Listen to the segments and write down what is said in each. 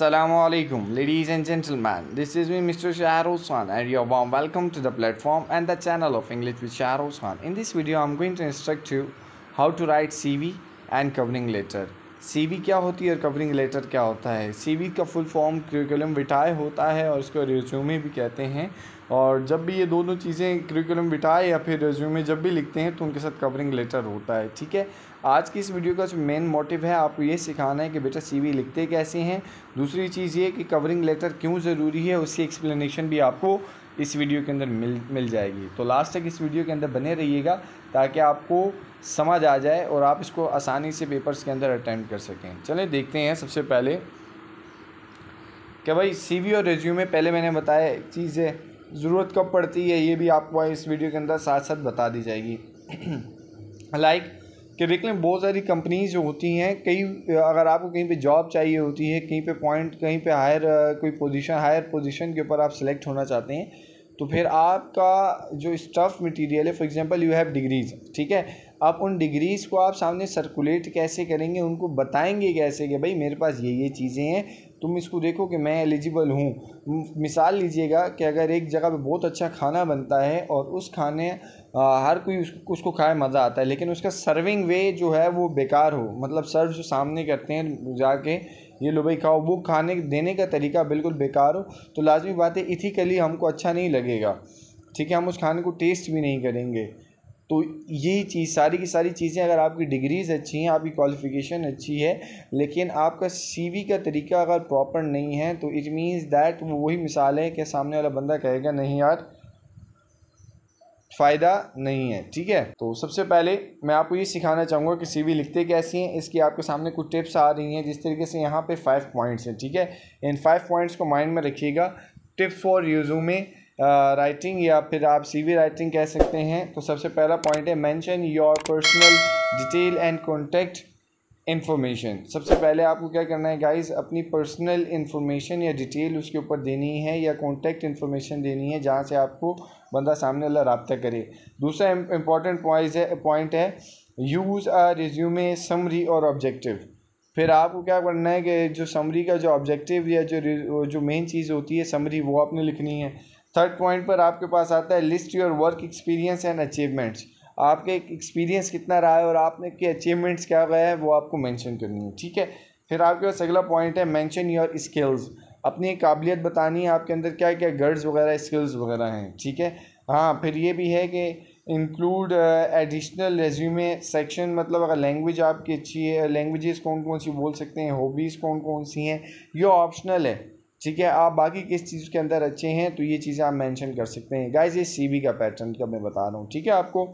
Assalamu alaikum, ladies and gentlemen this is me Mr. Shahrukh Khan and are warm welcome to the platform and the channel of English with Shahrukh Khan in this video I am going to instruct you how to write CV and covering letter CV क्या होती है और covering letter क्या होता है CV का full form curriculum vitae होता है और इसको resume भी कहते हैं और जब भी ये दोनों चीज़ें करिकुलम विटाए या फिर रेज्यूमे जब भी लिखते हैं तो उनके साथ कवरिंग लेटर होता है ठीक है आज की इस वीडियो का जो मेन मोटिव है आपको ये सिखाना है कि बेटा सीवी लिखते कैसे हैं दूसरी चीज़ ये कि कवरिंग लेटर क्यों ज़रूरी है उसकी एक्सप्लेनेशन भी आपको इस वीडियो के अंदर मिल मिल जाएगी तो लास्ट तक इस वीडियो के अंदर बने रहिएगा ताकि आपको समझ आ जाए और आप इसको आसानी से पेपर्स के अंदर अटैम्प्ट कर सकें चलें देखते हैं सबसे पहले क्या भाई सीवी और रेज्यूमे पहले मैंने बताया चीज़ है ज़रूरत कब पड़ती है ये भी आपको इस वीडियो के अंदर साथ साथ बता दी जाएगी लाइक कि देख लें बहुत सारी कंपनीज जो होती हैं कई अगर आपको कहीं पे जॉब चाहिए होती है कहीं पे पॉइंट कहीं पे हायर कोई पोजीशन हायर पोजीशन के ऊपर आप सेलेक्ट होना चाहते हैं तो फिर आपका जो स्टफ मटेरियल है for example you have degrees ठीक है आप उन डिग्रीज़ को आप सामने सर्कुलेट कैसे करेंगे उनको बताएंगे कैसे कि भाई मेरे पास ये ये चीज़ें हैं तुम इसको देखो कि मैं एलिजिबल हूँ मिसाल लीजिएगा कि अगर एक जगह पे बहुत अच्छा खाना बनता है और उस खाने आ, हर कोई उस, उसको खाए मज़ा आता है लेकिन उसका सर्विंग वे जो है वो बेकार हो मतलब सर्व जो सामने करते हैं जाके ये लो भाई खाओ वो खाने देने का तरीका बिल्कुल बेकार हो तो लाजमी बात है इथिकली हमको अच्छा नहीं लगेगा ठीक है हम उस खाने को टेस्ट भी नहीं करेंगे तो यही चीज़ सारी की सारी चीज़ें अगर आपकी डिग्रीज़ अच्छी हैं आपकी क्वालिफिकेशन अच्छी है लेकिन आपका सीवी का तरीका अगर प्रॉपर नहीं है तो इट मींस दैट वही मिसाल है कि सामने वाला बंदा कहेगा नहीं यार फ़ायदा नहीं है ठीक है तो सबसे पहले मैं आपको ये सिखाना चाहूँगा कि सीवी लिखते कैसी हैं इसकी आपके सामने कुछ टिप्स आ रही हैं जिस तरीके से यहाँ पर फाइव पॉइंट्स हैं ठीक है इन फाइव पॉइंट्स को माइंड में रखिएगा टिप फॉर यूजू में राइटिंग या फिर आप सीवी राइटिंग कह सकते हैं तो सबसे पहला पॉइंट है mention your personal detail and contact information सबसे पहले आपको क्या करना है गाइस अपनी पर्सनल इन्फॉर्मेशन या डिटेल उसके ऊपर देनी है या कॉन्टैक्ट इन्फॉर्मेशन देनी है जहाँ से आपको बंदा सामने वाला रबता करे दूसरा इंपॉर्टेंट पॉइंट है पॉइंट है यूज़ आ रिज्यूमे समरी और ऑब्जेक्टिव फिर आपको क्या करना है कि जो समरी का जो ऑब्जेक्टिव या जो जो मेन चीज़ होती है समरी वो आपने लिखनी है थर्ड पॉइंट पर आपके पास आता है list your work experience and achievements आपके एक्सपीरियंस कितना रहा है और आपने के अचीवमेंट्स क्या गए हैं वो आपको मेंशन करनी है ठीक है फिर आपके पास अगला पॉइंट है मेंशन योर स्किल्स अपनी काबिलियत बतानी है आपके अंदर क्या क्या गर्ड्स वगैरह स्किल्स वगैरह हैं ठीक है हाँ फिर ये भी है कि इंक्लूड एडिशनल रेज्यूमे सेक्शन मतलब अगर लैंग्वेज आपकी अच्छी है लैंग्वेजेस कौन कौन सी बोल सकते हैं हॉबीज़ कौन कौन सी हैं ये ऑप्शनल है ठीक है आप बाकी किस चीज़ के अंदर अच्छे हैं तो ये चीज़ें आप मेंशन कर सकते हैं गाइस ये सीवी का पैटर्न का मैं बता रहा हूँ ठीक है आपको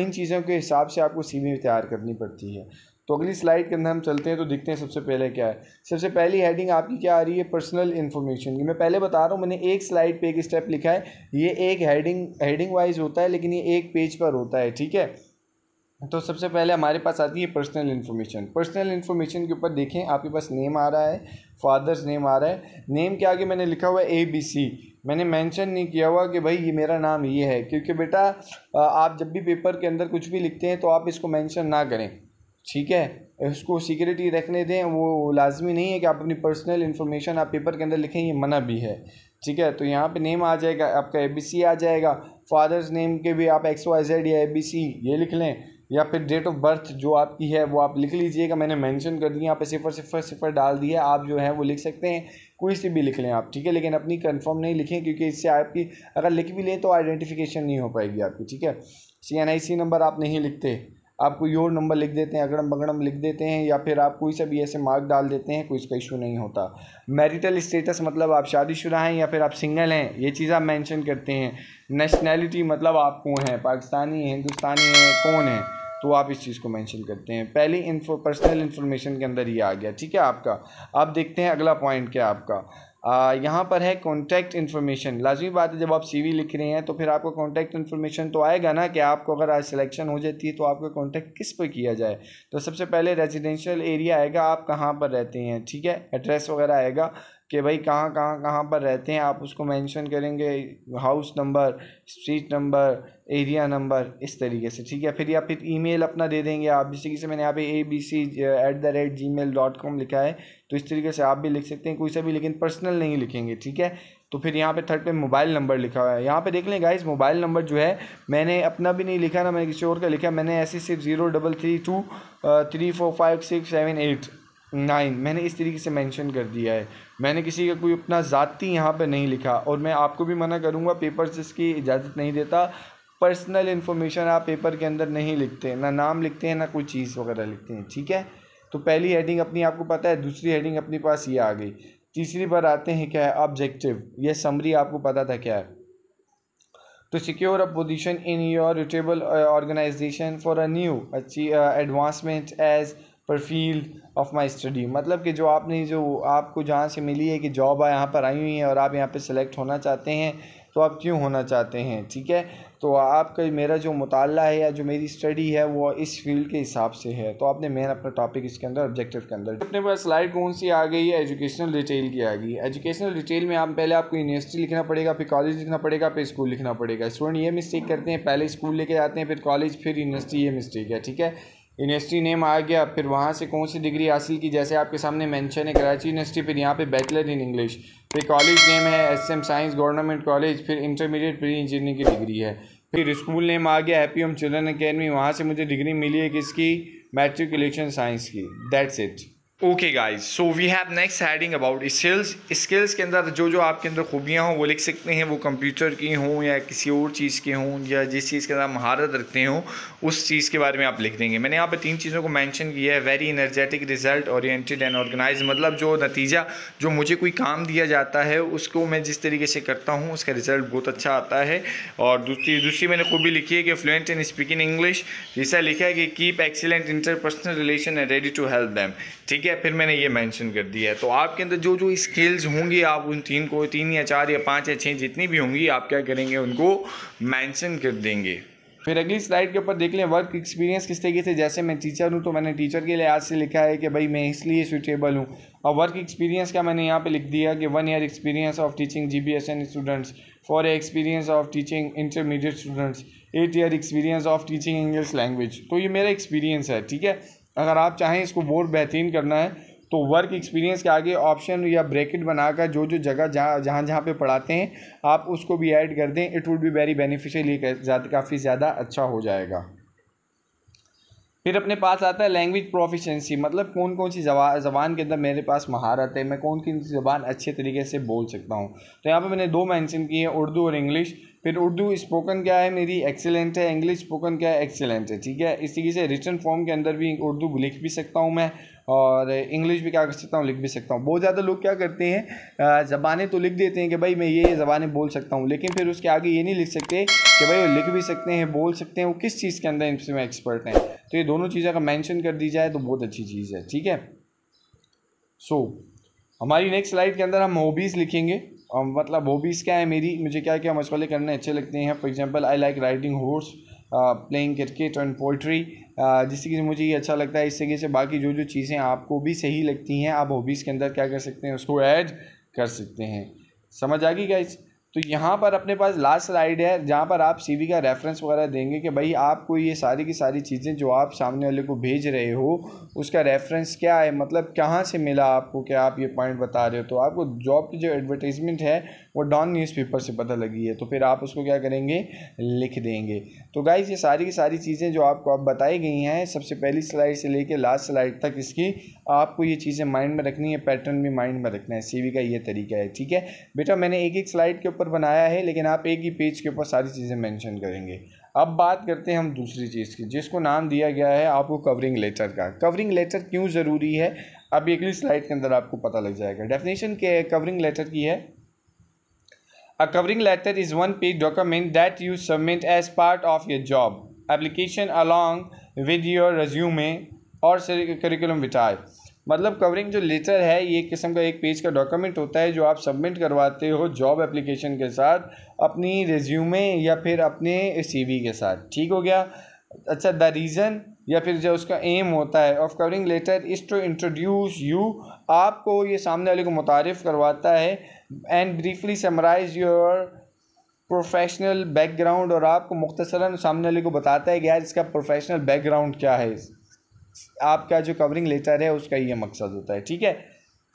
इन चीज़ों के हिसाब से आपको सीवी तैयार करनी पड़ती है तो अगली स्लाइड के अंदर हम चलते हैं तो देखते हैं सबसे पहले क्या है सबसे पहली हेडिंग आपकी क्या आ रही है पर्सनल इन्फॉर्मेशन की मैं पहले बता रहा हूँ मैंने एक स्लाइड पर एक स्टेप लिखा है ये एक हेडिंग हेडिंग वाइज होता है लेकिन ये एक पेज पर होता है ठीक है तो सबसे पहले हमारे पास आती है पर्सनल इन्फॉर्मेशन पर्सनल इन्फॉर्मेशन के ऊपर देखें आपके पास नेम आ रहा है फादर्स नेम आ रहा है नेम के आगे मैंने लिखा हुआ है ए बी सी मैंने मेंशन नहीं किया हुआ कि भाई ये मेरा नाम ये है क्योंकि बेटा आप जब भी पेपर के अंदर कुछ भी लिखते हैं तो आप इसको मैंशन ना करें ठीक है इसको सीक्रेट ही रखने दें वो लाजमी नहीं है कि आप अपनी पर्सनल इन्फॉर्मेशन आप पेपर के अंदर लिखें ये मना भी है ठीक है तो यहाँ पे नेम आ जाएगा आपका ए बी सी आ जाएगा फादर्स नेम के भी आप एक्स वाई जेड या ए बी सी ये लिख लें या फिर डेट ऑफ बर्थ जो आपकी है वो आप लिख लीजिएगा मैंने मेंशन कर दिया यहाँ पे सिफर सिफर सिफर डाल दिया आप जो है वो लिख सकते हैं कोई सी भी लिख लें आप ठीक है लेकिन अपनी कंफर्म नहीं लिखें क्योंकि इससे आपकी अगर लिख भी लें तो आइडेंटिफिकेशन नहीं हो पाएगी आपकी ठीक है सी एन आई सी नंबर आप नहीं लिखते आपको योर नंबर लिख देते हैं अगड़म बगड़म लिख देते हैं या फिर आप कोई सा भी ऐसे मार्क डाल देते हैं कोई इसका इशू नहीं होता मैरिटल स्टेटस मतलब आप शादीशुदा हैं या फिर आप सिंगल हैं ये चीज़ आप मैंशन करते हैं नेशनैलिटी मतलब आप कौन हैं पाकिस्तानी हैं हिंदुस्तानी हैं कौन हैं तो आप इस चीज़ को मेंशन करते हैं पहली इन्फो पर्सनल इन्फॉर्मेशन के अंदर ये आ गया ठीक है आपका आप देखते हैं अगला पॉइंट क्या आपका यहाँ पर है कॉन्टैक्ट इन्फॉर्मेशन लाजमी बात है जब आप सीवी लिख रहे हैं तो फिर आपको कॉन्टैक्ट इन्फॉर्मेशन तो आएगा ना कि आपको अगर आज सिलेक्शन हो जाती है तो आपका कॉन्टैक्ट किस पर किया जाए तो सबसे पहले रेजिडेंशियल एरिया आएगा आप कहाँ पर रहते हैं ठीक है एड्रेस वगैरह आएगा कि भाई कहाँ कहाँ कहाँ पर रहते हैं आप उसको मेंशन करेंगे house number street number area number इस तरीके से ठीक है फिर या फिर ईमेल अपना दे देंगे आप जिस तरीके से मैंने यहाँ पे A B C at the rate Gmail dot com लिखा है तो इस तरीके से आप भी लिख सकते हैं कोई सा भी लेकिन पर्सनल नहीं लिखेंगे ठीक है तो फिर यहाँ पे थर्ड पे मोबाइल नंबर लिखा हुआ है यहाँ पे देख लें गाइस मोबाइल नंबर जो है मैंने अपना भी नहीं लिखा ना मैंने किसी और का लिखा मैंने ऐसे सिर्फ zero double three two three four five six seven eight nine मैंने इस तरीके से मेंशन कर दिया है मैंने किसी का कोई अपना ज़ाती यहाँ पे नहीं लिखा और मैं आपको भी मना करूँगा पेपर से इसकी इजाज़त नहीं देता पर्सनल इन्फॉर्मेशन आप पेपर के अंदर नहीं लिखते ना नाम लिखते हैं ना कोई चीज़ वगैरह लिखते हैं ठीक है तो पहली हेडिंग अपनी आपको पता है दूसरी हेडिंग अपने पास ये आ गई तीसरी बार आते हैं क्या है ऑब्जेक्टिव यह समरी आपको पता था क्या है तो secure a position in your reputable organization for a new new uh, पर फील्ड ऑफ माई स्टडी मतलब कि जो आपने जो आपको जहाँ से मिली है कि जॉब यहाँ पर आई हुई है और आप यहाँ पर सिलेक्ट होना चाहते हैं तो आप क्यों होना चाहते हैं ठीक है तो आपका मेरा जो मुताल है या जो मेरी स्टडी है वो इस फील्ड के हिसाब से है तो आपने मेन अपना टॉपिक इसके अंदर ऑब्जेक्टिव के अंदर अपने पास स्लाइड कौन सी आ गई है एजुकेशनल डिटेल की आ गई एजुकेशनल डिटेल में आप पहले आपको यूनिवर्सिटी लिखना पड़ेगा फिर कॉलेज लिखना पड़ेगा फिर स्कूल लिखना पड़ेगा स्टूडेंट ये मिस्टेक करते हैं पहले स्कूल लेके जाते हैं फिर कॉलेज फिर यूनिवर्सिटी ये मिस्टेक है ठीक है यूनिवर्सिटी नेम आ गया फिर वहाँ से कौन सी डिग्री हासिल की जैसे आपके सामने मेंशन है कराची यूनिवर्सिटी फिर यहाँ पे बैचलर इन इंग्लिश फिर कॉलेज नेम है S M science government college फिर इंटरमीडिएट प्री इंजीनियरिंग की डिग्री है फिर स्कूल नेम आ गया हैप्पी होम चिल्ड्रन अकेडमी वहाँ से मुझे डिग्री मिली है किसकी मैट्रिकुलेशन साइंस की that's it okay guys so we have next heading about skills skills के अंदर जो जो आपके अंदर खूबियाँ हों वो लिख सकते हैं वो कंप्यूटर की हों या किसी और चीज़ के हों या जिस चीज़ के अंदर महारत रखते हों उस चीज़ के बारे में आप लिख देंगे मैंने यहाँ पर तीन चीज़ों को मेंशन किया है very energetic result oriented and organize मतलब जो नतीजा जो मुझे कोई काम दिया जाता है उसको मैं जिस तरीके से करता हूँ उसका रिज़ल्ट बहुत अच्छा आता है और दूसरी दूसरी मैंने खूबी लिखी है कि फ्लुएंट इन स्पीकिंग इंग्लिश जैसा लिखा है कि keep excellent interpersonal relation and ready to help them ठीक है है फिर मैंने ये मेंशन कर दिया है तो आपके अंदर जो जो स्किल्स होंगी आप उन तीन को तीन या चार या पांच या छः जितनी भी होंगी आप क्या करेंगे उनको मैंशन कर देंगे फिर अगली स्लाइड के ऊपर देख लें वर्क एक्सपीरियंस किस तरीके से जैसे मैं टीचर हूँ तो मैंने टीचर के लिहाज से लिखा है कि भाई मैं इसलिए सुटेबल हूँ और वर्क एक्सपीरियंस का मैंने यहाँ पे लिख दिया कि one year experience of teaching G B S N students four experience of teaching intermediate students eight year experience of teaching English language तो ये मेरा एक्सपीरियंस है ठीक है अगर आप चाहें इसको और बेहतरीन करना है तो वर्क एक्सपीरियंस के आगे ऑप्शन या ब्रैकेट बनाकर जो जो जगह जहाँ जहाँ जहाँ पे पढ़ाते हैं आप उसको भी ऐड कर दें it would be very beneficial ये काफ़ी ज़्यादा अच्छा हो जाएगा फिर अपने पास आता है लैंग्वेज प्रोफिशेंसी मतलब कौन कौन सी ज़बान के अंदर मेरे पास महारत है मैं कौन कौन सी ज़बान अच्छे तरीके से बोल सकता हूँ तो यहाँ पर मैंने दो मैंशन किए हैं उर्दू और इंग्लिश फिर उर्दू स्पोकन क्या है मेरी एक्सेलेंट है इंग्लिश स्पोकन क्या है एक्सेलेंट है ठीक है इस तरीके से रिटर्न फॉर्म के अंदर भी उर्दू लिख भी सकता हूँ मैं और इंग्लिश भी क्या कर सकता हूँ लिख भी सकता हूँ बहुत ज़्यादा लोग क्या करते हैं ज़बानें तो लिख देते हैं कि भाई मैं ये ज़बानें बोल सकता हूँ लेकिन फिर उसके आगे ये नहीं लिख सकते कि भाई वो लिख भी सकते हैं बोल सकते हैं वो किस चीज़ के अंदर इनसे मैं एक्सपर्ट हैं तो ये दोनों चीज़ें अगर मैंशन कर दी जाए तो बहुत अच्छी चीज़ है ठीक है सो हमारी नेक्स्ट स्लाइड के अंदर हम हॉबीज़ लिखेंगे मतलब हॉबीज़ क्या है मेरी मुझे क्या क्या मशवले करने अच्छे लगते हैं for example I like riding horse playing cricket and poetry जिससे कि मुझे ये अच्छा लगता है इस तरीके से बाकी जो जो चीज़ें आपको भी सही लगती हैं आप हॉबीज़ के अंदर क्या कर सकते हैं उसको ऐड कर सकते हैं समझ आ गई क्या तो यहाँ पर अपने पास लास्ट स्लाइड है जहाँ पर आप सीवी का रेफरेंस वगैरह देंगे कि भाई आपको ये सारी की सारी चीज़ें जो आप सामने वाले को भेज रहे हो उसका रेफरेंस क्या है मतलब कहाँ से मिला आपको कि आप ये पॉइंट बता रहे हो तो आपको जॉब की जो एडवर्टीज़मेंट है वो डॉन न्यूज़पेपर से पता लगी है तो फिर आप उसको क्या करेंगे लिख देंगे तो गाइज ये सारी की सारी चीज़ें जो आपको आप बताई गई हैं सबसे पहली स्लाइड से लेकर लास्ट स्लाइड तक इसकी आपको ये चीज़ें माइंड में रखनी है पैटर्न भी माइंड में रखना है सी का ये तरीका है ठीक है बेटा मैंने एक एक स्लाइड के ऊपर ऊपर बनाया है लेकिन आप एक ही पेज के ऊपर सारी चीज़ें मेंशन करेंगे अब बात करते हैं हम दूसरी चीज़ की जिसको नाम दिया गया है आपको कवरिंग लेटर का कवरिंग लेटर क्यों ज़रूरी है अब अगली स्लाइड के अंदर आपको पता लग जाएगा डेफिनेशन के कवरिंग लेटर की है a covering letter is one page document that you submit as part of your job application along with your resume और करिकुलम विटायर मतलब कवरिंग जो लेटर है ये किस्म का एक पेज का डॉक्यूमेंट होता है जो आप सबमिट करवाते हो जॉब एप्लीकेशन के साथ अपनी रिज्यूमे या फिर अपने सीवी के साथ ठीक हो गया अच्छा द रीज़न या फिर जो उसका एम होता है of covering letter is to introduce you आपको ये सामने वाले को मुतारफ़ करवाता है and briefly summarize your professional background और आपको मुख्तसरा सामने वाले को बताता है कि यार इसका प्रोफेशनल बैकग्राउंड क्या है आपका जो कवरिंग लेटर है उसका ये मकसद होता है ठीक है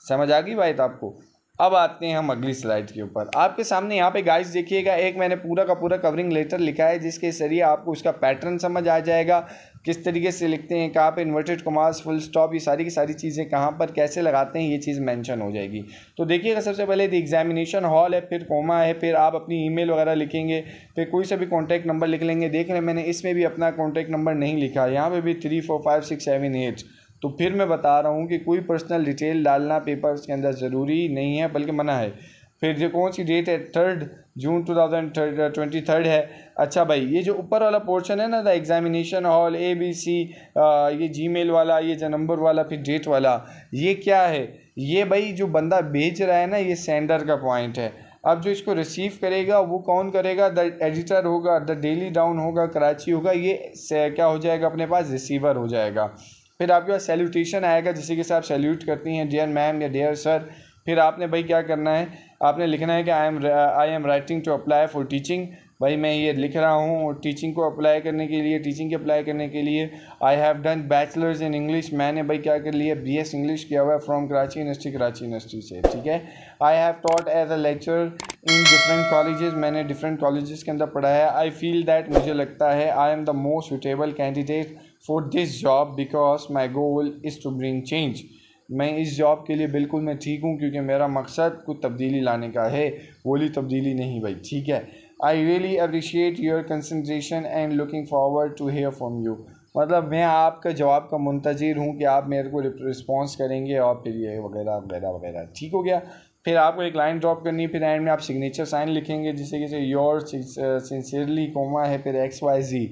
समझ आ गई बात आपको अब आते हैं हम अगली स्लाइड के ऊपर आपके सामने यहाँ पे गाइस देखिएगा एक मैंने पूरा का पूरा कवरिंग लेटर लिखा है जिसके जरिए आपको उसका पैटर्न समझ आ जाएगा किस तरीके से लिखते हैं कहाँ पे इन्वर्टेड कमास फुल स्टॉप ये सारी की सारी चीज़ें कहाँ पर कैसे लगाते हैं ये चीज़ मेंशन हो जाएगी तो देखिएगा सबसे पहले द एग्जामिनेशन हॉल है फिर कोमा है फिर आप अपनी ईमेल वगैरह लिखेंगे फिर कोई सा भी कॉन्टैक्ट नंबर लिख लेंगे देख रहे मैंने इसमें भी अपना कॉन्टैक्ट नंबर नहीं लिखा यहाँ पर भी three four five six seven eight तो फिर मैं बता रहा हूँ कि कोई पर्सनल डिटेल डालना पेपर्स के अंदर ज़रूरी नहीं है बल्कि मना है फिर जो कौन सी डेट है third June two thousand twenty third है अच्छा भाई ये जो ऊपर वाला पोर्शन है ना the examination hall A B C ये जी मेल वाला ये जो नंबर वाला फिर डेट वाला ये क्या है ये भाई जो बंदा भेज रहा है ना ये सेंडर का पॉइंट है अब जो इसको रिसीव करेगा वो कौन करेगा द एडिटर होगा द डेली डाउन होगा कराची होगा ये क्या हो जाएगा अपने पास रिसीवर हो जाएगा फिर आपके पास सैल्यूटेशन आएगा जिसी के साथ सैल्यूट करती हैं डियर मैम या डियर सर फिर आपने भाई क्या करना है आपने लिखना है कि I am I am writing to apply for teaching भाई मैं ये लिख रहा हूँ और टीचिंग को अप्लाई करने के लिए टीचिंग के अप्लाई करने के लिए I have done bachelors in English मैंने भाई क्या कर लिया बी एस इंग्लिश किया हुआ है from Karachi university Karachi university से ठीक है I have taught as a lecture in different colleges मैंने डिफरेंट कॉलेजेस के अंदर पढ़ा है आई फील दैट मुझे लगता है I am the most suitable candidate for this job because my goal is to bring change मैं इस जॉब के लिए बिल्कुल मैं ठीक हूँ क्योंकि मेरा मकसद कुछ तब्दीली लाने का है बोली तब्दीली नहीं भाई ठीक है I really appreciate your concentration and looking forward to hear from you मतलब मैं आपका जवाब का मुंतजर हूँ कि आप मेरे को रिस्पॉन्स करेंगे और फिर ये वगैरह वगैरह वगैरह ठीक हो गया फिर आपको एक लाइन ड्रॉप करनी है फिर एंड में आप सिग्नेचर साइन लिखेंगे जिससे कि योर सिंसियरली कोमा है फिर एक्स वाई जी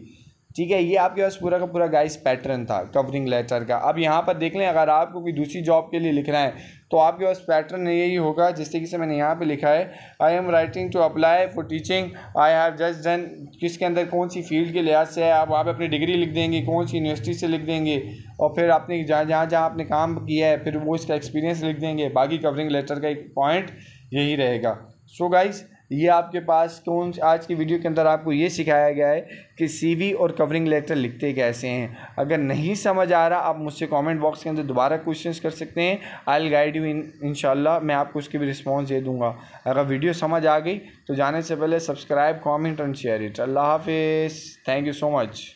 ठीक है ये आपके पास पूरा का पूरा गाइस पैटर्न था कवरिंग लेटर का अब यहाँ पर देख लें अगर आपको कोई दूसरी जॉब के लिए लिखना है तो आपके पास पैटर्न यही होगा जिस तरीके से मैंने यहाँ पे लिखा है I am writing to apply for teaching I have just done किसके अंदर कौन सी फील्ड के लिहाज से है आप वहाँ पर अपनी डिग्री लिख देंगे कौन सी यूनिवर्सिटी से लिख देंगे और फिर आपने जहाँ जहाँ जहाँ आपने काम किया है फिर वो इसका एक्सपीरियंस लिख देंगे बाकी कवरिंग लेटर का एक पॉइंट यही रहेगा सो so गाइज़ ये आपके पास कौन आज की वीडियो के अंदर आपको ये सिखाया गया है कि सीवी और कवरिंग लेटर लिखते कैसे हैं अगर नहीं समझ आ रहा आप मुझसे कमेंट बॉक्स के अंदर दोबारा क्वेश्चंस कर सकते हैं I'll guide you in इनशाला मैं आपको उसकी भी रिस्पॉन्स दे दूँगा अगर वीडियो समझ आ गई तो जाने से पहले subscribe comment and share it अल्लाह हाफिज़ थैंक यू सो मच